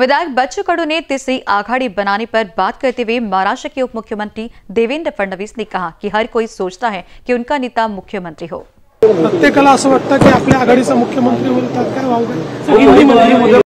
विधायक बच्चू कड़ू ने तीसरी आघाड़ी बनाने पर बात करते हुए महाराष्ट्र के उप मुख्यमंत्री देवेंद्र फडणवीस ने कहा कि हर कोई सोचता है कि उनका नेता मुख्यमंत्री हो प्रत्येक आघाड़ी मुख्यमंत्री